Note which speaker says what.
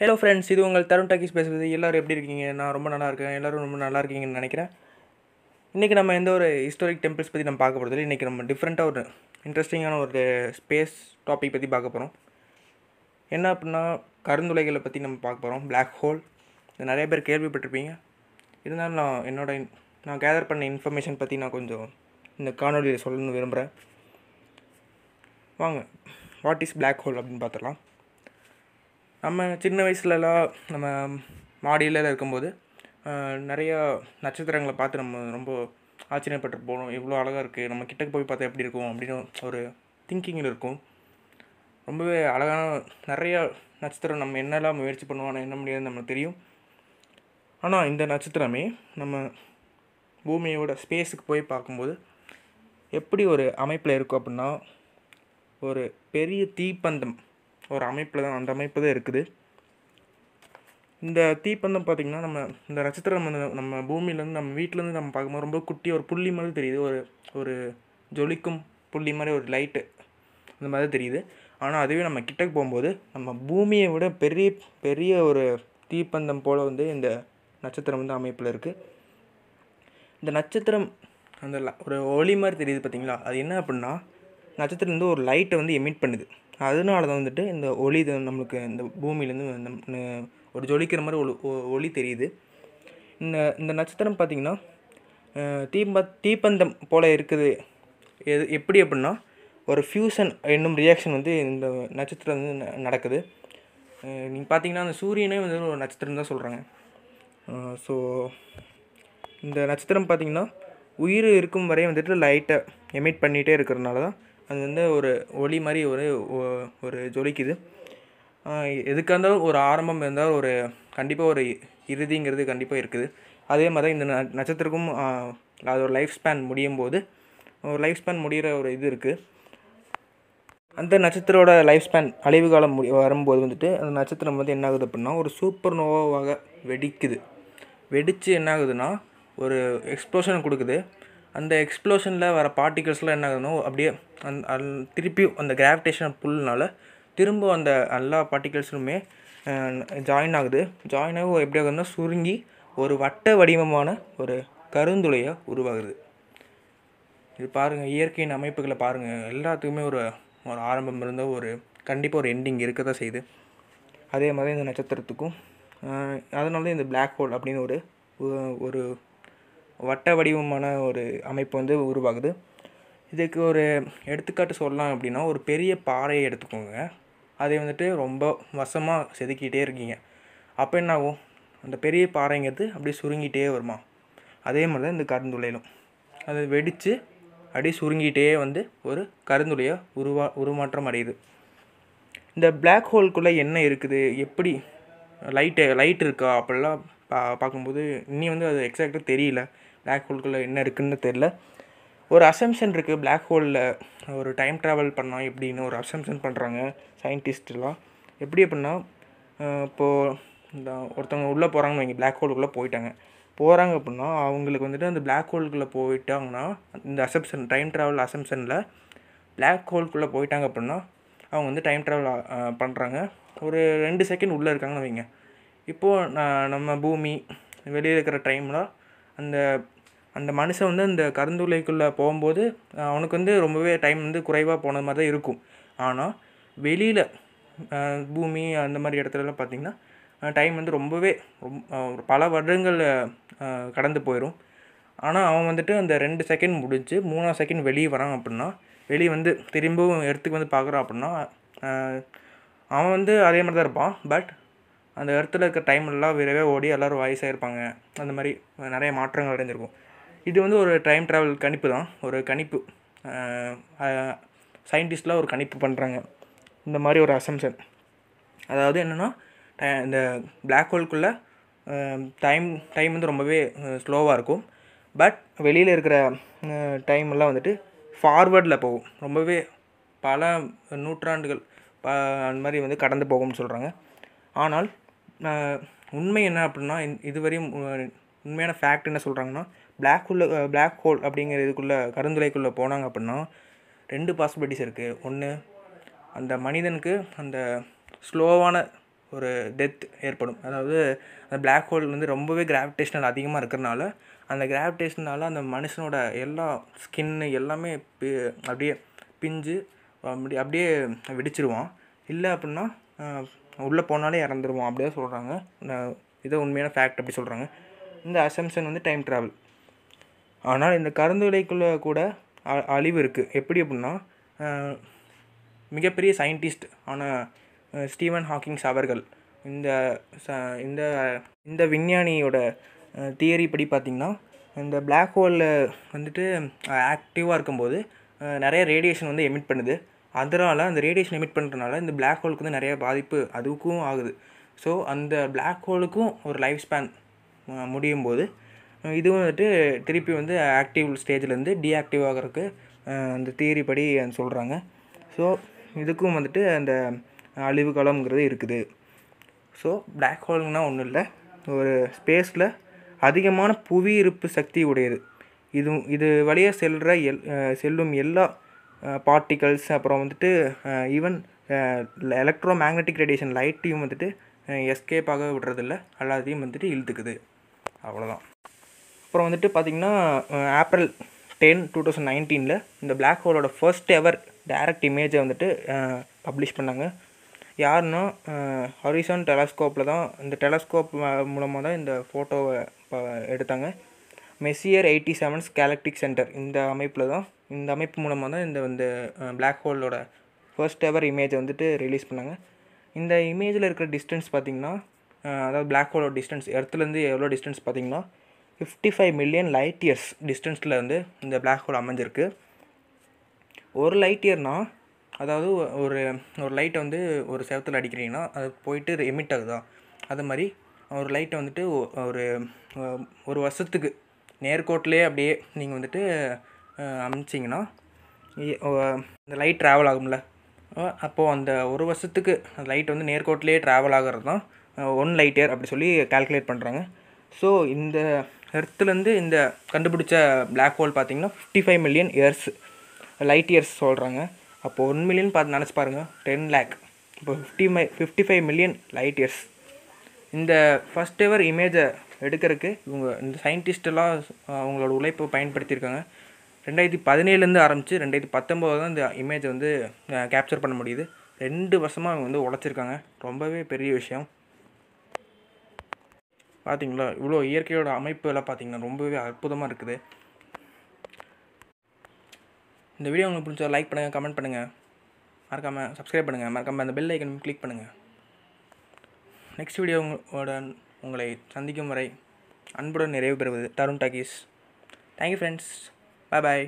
Speaker 1: hello friends இது உங்கள் Tarun talkies பேசுகிறது எல்லோரும் எப்படி இருக்கீங்க நான் ரொம்ப நல்லா இருக்கேன் எல்லோரும் ரொம்ப நல்லா இருக்கீங்கன்னு நினைக்கிறேன் இன்றைக்கி நம்ம எந்த ஒரு ஹிஸ்டாரிக் டெம்பிள்ஸ் பற்றி நம்ம பார்க்க போகிறது இன்றைக்கி நம்ம டிஃப்ரெண்ட்டாக ஒரு இன்ட்ரெஸ்டிங்கான ஒரு ஸ்பேஸ் டாபிக் பற்றி பார்க்க போகிறோம் என்ன அப்படின்னா கருந்துளைகளை பற்றி நம்ம பார்க்க போகிறோம் பிளாக் ஹோல் இது நிறைய பேர் கேள்விப்பட்டிருப்பீங்க இருந்தாலும் நான் என்னோட நான் கேதர் பண்ண இன்ஃபர்மேஷன் பற்றி நான் கொஞ்சம் இந்த காணொலியில் சொல்லணும்னு விரும்புகிறேன் வாங்க வாட் இஸ் பிளாக் ஹோல் அப்படின்னு பார்த்துடலாம் நம்ம சின்ன வயசுலலாம் நம்ம மாடியில் இருக்கும்போது நிறையா நட்சத்திரங்களை பார்த்து நம்ம ரொம்ப ஆச்சரியப்பட்டு போகணும் இவ்வளோ அழகாக இருக்குது நம்ம கிட்டக்கு போய் பார்த்தா எப்படி இருக்கும் அப்படின்னு ஒரு திங்கிங்கில் இருக்கும் ரொம்பவே அழகான நிறையா நட்சத்திரம் நம்ம என்னெல்லாம் முயற்சி பண்ணுவோம் என்ன முடியாது நம்மளுக்கு தெரியும் ஆனால் இந்த நட்சத்திரமே நம்ம பூமியோட ஸ்பேஸுக்கு போய் பார்க்கும்போது எப்படி ஒரு அமைப்பில் இருக்கும் அப்படின்னா ஒரு பெரிய தீப்பந்தம் ஒரு அமைப்பில் தான் அந்த அமைப்பு தான் இருக்குது இந்த தீப்பந்தம் பார்த்திங்கன்னா நம்ம இந்த நட்சத்திரம் நம்ம நம்ம பூமியிலேருந்து நம்ம வீட்டிலேருந்து நம்ம பார்க்கும்போது ரொம்ப குட்டி ஒரு புள்ளி மாதிரி தெரியுது ஒரு ஒரு ஜொலிக்கும் புள்ளி மாதிரி ஒரு லைட்டு அந்த மாதிரி தெரியுது ஆனால் அதுவே நம்ம கிட்டக்கு போகும்போது நம்ம பூமியை விட பெரிய பெரிய ஒரு தீப்பந்தம் போல் வந்து இந்த நட்சத்திரம் வந்து அமைப்பில் இருக்குது இந்த நட்சத்திரம் அந்த ஒரு ஒளி மாதிரி தெரியுது பார்த்திங்களா அது என்ன அப்படின்னா நட்சத்திரம் வந்து ஒரு லைட்டை வந்து எமிட் பண்ணுது அதனால தான் வந்துட்டு இந்த ஒளி நம்மளுக்கு இந்த பூமியிலேருந்து ஒரு ஜொலிக்கிற மாதிரி ஒரு ஒளி தெரியுது இந்த இந்த நட்சத்திரம் பார்த்திங்கன்னா தீப தீப்பந்தம் போல் இருக்குது எது எப்படி அப்படின்னா ஒரு ஃப்யூஷன் என்னும் ரியாக்ஷன் வந்து இந்த நட்சத்திரம் வந்து நடக்குது நீங்கள் பார்த்தீங்கன்னா அந்த சூரியனே வந்து ஒரு நட்சத்திரம் தான் சொல்கிறாங்க ஸோ இந்த நட்சத்திரம் பார்த்திங்கன்னா உயிர் இருக்கும் வரையும் வந்துட்டு லைட்டை எமிட் பண்ணிகிட்டே இருக்கிறனால தான் அது வந்து ஒரு ஒளி மாதிரி ஒரு ஒரு ஜொலிக்குது எதுக்காக இருந்தாலும் ஒரு ஆரம்பம் இருந்தால் ஒரு கண்டிப்பாக ஒரு இறுதிங்கிறது கண்டிப்பாக இருக்குது அதே மாதிரி இந்த ந நட்சத்திரக்கும் அது ஒரு லைஃப் ஸ்பேன் முடியும் போது ஒரு லைஃப் ஸ்பேன் முடிகிற ஒரு இது இருக்குது அந்த நட்சத்திரோட லைஃப் ஸ்பேன் அழிவு காலம் முடி வரும்போது வந்துட்டு அந்த நட்சத்திரம் வந்து என்ன ஆகுது அப்படின்னா ஒரு சூப்பர் நோவாவாக வெடிக்குது வெடித்து என்ன ஆகுதுன்னா ஒரு எக்ஸ்ப்ளோஷன் கொடுக்குது அந்த எக்ஸ்ப்ளோஷனில் வர பார்ட்டிகல்ஸ்லாம் என்ன ஆகணும் அப்படியே அந் அந் திருப்பியும் அந்த கிராவிடேஷன் புல்னால் திரும்ப அந்த எல்லா பார்ட்டிகல்ஸுமே ஜாயின் ஆகுது ஜாயின் ஆகும் எப்படி ஆகுதுன்னா சுருங்கி ஒரு வட்ட வடிவமான ஒரு கருந்துளையாக உருவாகுது இது பாருங்கள் இயற்கையின் அமைப்புகளை பாருங்கள் எல்லாத்துக்குமே ஒரு ஒரு ஆரம்பம் இருந்தால் ஒரு கண்டிப்பாக ஒரு எண்டிங் இருக்க தான் செய்யுது அதே மாதிரி இந்த நட்சத்திரத்துக்கும் அதனால இந்த பிளாக் ஹோல் அப்படின்னு ஒரு ஒரு வட்ட வடிவமான ஒரு அமைப்பு வந்து உருவாகுது இதுக்கு ஒரு எடுத்துக்காட்டு சொல்லலாம் அப்படின்னா ஒரு பெரிய பாறையை எடுத்துக்கோங்க அதை வந்துட்டு ரொம்ப வசமாக செதுக்கிட்டே இருக்கீங்க அப்போ என்ன ஆகும் அந்த பெரிய பாறைங்கிறது அப்படியே சுருங்கிட்டே வருமா அதே மாதிரி தான் இந்த கருந்துளையிலும் அது வெடித்து அப்படியே சுருங்கிட்டே வந்து ஒரு கருந்துளையை உருவா உருமாற்றம் அடையுது இந்த பிளாக் ஹோல்குள்ளே என்ன இருக்குது எப்படி லைட்டு லைட் இருக்கா அப்படிலாம் பா பார்க்கும்போது இனி வந்து அது எக்ஸாக்டாக தெரியல பிளாக் ஹோல்குள்ளே என்ன இருக்குதுன்னு தெரில ஒரு அசம்ஷன் இருக்குது பிளாக் ஹோலில் ஒரு டைம் ட்ராவல் பண்ணால் எப்படின்னு ஒரு அசம்ஷன் பண்ணுறாங்க சயின்டிஸ்ட்லாம் எப்படி அப்படின்னா இப்போது இந்த ஒருத்தவங்க உள்ளே போகிறாங்கன்னு வைங்க பிளாக் ஹோலுக்குள்ளே போயிட்டாங்க போகிறாங்க அப்படின்னா அவங்களுக்கு வந்துட்டு அந்த பிளாக் ஹோலுக்குள்ளே போயிட்டாங்கன்னா இந்த அசம்ஷன் டைம் ட்ராவல் அசம்ஷனில் பிளாக் ஹோல்குள்ளே போயிட்டாங்க அப்படின்னா அவங்க வந்து டைம் ட்ராவல் பண்ணுறாங்க ஒரு ரெண்டு செகண்ட் உள்ளே இருக்காங்கன்னு வைங்க இப்போது நான் நம்ம பூமி வெளியே இருக்கிற டைமில் அந்த அந்த மனுஷன் வந்து அந்த கருந்துளைக்குள்ளே போகும்போது அவனுக்கு வந்து ரொம்பவே டைம் வந்து குறைவாக போன மாதிரி தான் இருக்கும் ஆனால் வெளியில் பூமி அந்த மாதிரி இடத்துலலாம் பார்த்திங்கன்னா டைம் வந்து ரொம்பவே பல வருடங்கள் கடந்து போயிடும் ஆனால் அவன் வந்துட்டு அந்த ரெண்டு செகண்ட் முடிஞ்சு மூணாவது செகண்ட் வெளியே வரான் அப்படின்னா வெளியே வந்து திரும்பவும் இடத்துக்கு வந்து பார்க்குறான் அப்படின்னா அவன் வந்து அதே மாதிரி தான் இருப்பான் பட் அந்த இடத்துல இருக்க டைம் எல்லாம் விரைவே ஓடி எல்லோரும் வயசாக இருப்பாங்க அந்த மாதிரி நிறைய மாற்றங்கள் அடைஞ்சிருக்கும் இது வந்து ஒரு டைம் ட்ராவல் கணிப்பு தான் ஒரு கணிப்பு சயின்டிஸ்ட்லாம் ஒரு கணிப்பு பண்ணுறாங்க இந்த மாதிரி ஒரு அசம்ஷன் அதாவது என்னென்னா இந்த பிளாக் ஹோல்குள்ளே டைம் டைம் வந்து ரொம்பவே ஸ்லோவாக இருக்கும் பட் வெளியில் இருக்கிற டைம்லாம் வந்துட்டு ஃபார்வேர்டில் போகும் ரொம்பவே பல நூற்றாண்டுகள் அந்த மாதிரி வந்து கடந்து போகும்னு சொல்கிறாங்க ஆனால் உண்மை என்ன அப்படின்னா இதுவரையும் உண்மையான ஃபேக்ட் என்ன சொல்கிறாங்கன்னா பிளாக் ஹோல் பிளாக் ஹோல் அப்படிங்கிற இதுக்குள்ளே கருந்துளைக்குள்ளே போனாங்க அப்படின்னா ரெண்டு பாசிபிலிட்டிஸ் இருக்குது ஒன்று அந்த மனிதனுக்கு அந்த ஸ்லோவான ஒரு டெத் ஏற்படும் அதாவது அந்த பிளாக் ஹோல் வந்து ரொம்பவே கிராவிடேஷனல் அதிகமாக இருக்கிறனால அந்த கிராவிடேஷனால் அந்த மனுஷனோட எல்லா ஸ்கின்னு எல்லாமே அப்படியே பிஞ்சு அப்படி அப்படியே வெடிச்சிருவான் இல்லை அப்படின்னா உள்ளே போனாலே இறந்துருவான் அப்படியே சொல்கிறாங்க இதை உண்மையான ஃபேக்ட் அப்படி சொல்கிறாங்க இந்த அசம்ஷன் வந்து டைம் ட்ராவல் ஆனால் இந்த கருந்துளைக்குள்ளே கூட அழிவு இருக்குது எப்படி அப்படின்னா மிகப்பெரிய சயின்டிஸ்ட் ஆன ஸ்டீவன் ஹாக்கிங்ஸ் அவர்கள் இந்த ச இந்த இந்த விஞ்ஞானியோட தியரி படி பார்த்திங்கன்னா இந்த பிளாக் ஹோலில் வந்துட்டு ஆக்டிவாக இருக்கும்போது நிறைய ரேடியேஷன் வந்து எமிட் பண்ணுது அதனால் அந்த ரேடியேஷன் எமிட் பண்ணுறதுனால இந்த பிளாக் ஹோலுக்கு வந்து நிறைய பாதிப்பு அதுக்கும் ஆகுது ஸோ அந்த பிளாக் ஹோலுக்கும் ஒரு லைஃப் ஸ்பேன் முடியும் போது இதுவும் வந்துட்டு திருப்பி வந்து ஆக்டிவ் ஸ்டேஜ்லேருந்து டீஆக்டிவ் ஆகிறதுக்கு அந்த தியரி படி சொல்கிறாங்க ஸோ இதுக்கும் வந்துட்டு அந்த அழிவு காலம்ங்கிறது இருக்குது ஸோ பிளாக் ஹோல்னால் ஒன்றும் இல்லை ஒரு ஸ்பேஸில் அதிகமான புவி இருப்பு சக்தி உடையது இது இது வழியாக செல்கிற எல் செல்லும் எல்லா பார்ட்டிகல்ஸ் அப்புறம் வந்துட்டு ஈவன் எலக்ட்ரோ மேக்னட்டிக் ரேடியேஷன் லைட்டையும் வந்துட்டு எஸ்கேப் ஆக விடுறதில்ல எல்லாத்தையும் வந்துட்டு இழுத்துக்குது அவ்வளோதான் அப்புறம் வந்துட்டு பார்த்திங்கன்னா ஏப்ரல் டென் டூ தௌசண்ட் நைன்டீனில் இந்த பிளாக் ஹோலோட ஃபர்ஸ்ட் எவர் டேரக்ட் இமேஜை வந்துட்டு பப்ளிஷ் பண்ணாங்க யாருன்னா ஹரிசான் டெலஸ்கோப்பில் தான் இந்த டெலஸ்கோப் மூலமாக தான் இந்த ஃபோட்டோவை எடுத்தாங்க Messier eighty sevens galactic centre இந்த அமைப்பில் தான் இந்த அமைப்பு மூலமாக தான் இந்த வந்து பிளாக் ஹோலோட ஃபர்ஸ்ட் எவர் இமேஜை வந்துட்டு ரிலீஸ் பண்ணாங்க இந்த இமேஜில் இருக்கிற டிஸ்டன்ஸ் பார்த்திங்கன்னா அதாவது பிளாக் ஹோலோட டிஸ்டன்ஸ் இடத்துலேருந்து எவ்வளோ டிஸ்டன்ஸ் பார்த்திங்கன்னா fifty five million light years டிஸ்டன்ஸில் வந்து இந்த பிளாக் ஹோல் அமைஞ்சிருக்கு ஒரு லைட் இயர்னால் அதாவது ஒரு ஒரு லைட்டை வந்து ஒரு செவத்தில் அடிக்கிறீங்கன்னா அது போயிட்டு எமிட் ஆகுதா அது மாதிரி ஒரு லைட்டை வந்துட்டு ஒரு ஒரு வருஷத்துக்கு நேர்கோட்டிலே அப்படியே நீங்கள் வந்துட்டு அமைச்சிங்கன்னா இந்த லைட் ட்ராவல் ஆகும்ல அப்போது அந்த ஒரு வருஷத்துக்கு லைட் வந்து நேர்கோட்டிலே ட்ராவல் ஆகிறது தான் ஒன் லைட் இயர் அப்படி சொல்லி கால்குலேட் பண்ணுறாங்க ஸோ இந்த எர்த்துலேருந்து இந்த கண்டுபிடிச்ச பிளாக் ஹோல் பார்த்திங்கன்னா fifty five million years light years சொல்கிறாங்க அப்போது ஒன் மில்லியன் பார்த்து நினச்சி பாருங்கள் டென் லேக் இப்போ fifty my fifty five million light years இந்த ஃபஸ்ட் எவர் இமேஜை எடுக்கிறதுக்கு இவங்க இந்த சயின்டிஸ்டெல்லாம் அவங்களோட உழைப்பை பயன்படுத்தியிருக்காங்க ரெண்டாயிரத்தி பதினேழுலேருந்து ஆரம்பித்து ரெண்டாயிரத்தி பத்தொம்போது தான் இந்த இமேஜை வந்து கேப்சர் பண்ண முடியுது ரெண்டு வருஷமாக அவங்க வந்து உழைச்சிருக்காங்க ரொம்பவே பெரிய விஷயம் பார்த்தீங்களா இவ்வளோ இயற்கையோட அமைப்பு எல்லாம் பார்த்தீங்கன்னா ரொம்பவே அற்புதமாக இருக்குது இந்த வீடியோ உங்களுக்கு பிடிச்சா லைக் பண்ணுங்கள் கமெண்ட் பண்ணுங்கள் மறக்காமல் சப்ஸ்கிரைப் பண்ணுங்கள் மறக்காமல் அந்த பெல் ஐக்கன் கிளிக் பண்ணுங்கள் நெக்ஸ்ட் வீடியோ உங்களோட உங்களை சந்திக்கும் வரை அன்புடன் நிறைவு பெறுவது Tarun talkies thank you friends bye பாய்